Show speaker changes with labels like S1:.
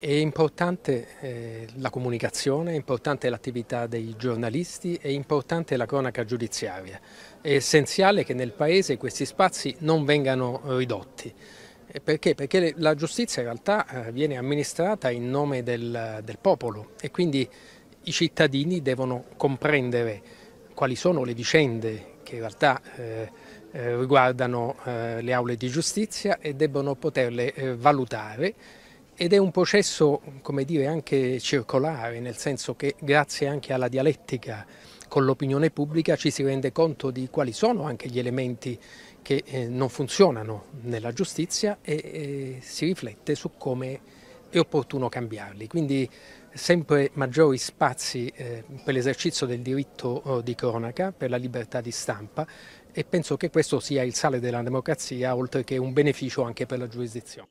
S1: È importante eh, la comunicazione, è importante l'attività dei giornalisti, è importante la cronaca giudiziaria. È essenziale che nel Paese questi spazi non vengano ridotti. Eh, perché? Perché la giustizia in realtà eh, viene amministrata in nome del, del popolo e quindi i cittadini devono comprendere quali sono le vicende che in realtà eh, eh, riguardano eh, le aule di giustizia e debbono poterle valutare ed è un processo, come dire, anche circolare, nel senso che grazie anche alla dialettica con l'opinione pubblica ci si rende conto di quali sono anche gli elementi che eh, non funzionano nella giustizia e, e si riflette su come è opportuno cambiarli. Quindi sempre maggiori spazi eh, per l'esercizio del diritto oh, di cronaca, per la libertà di stampa e penso che questo sia il sale della democrazia oltre che un beneficio anche per la giurisdizione.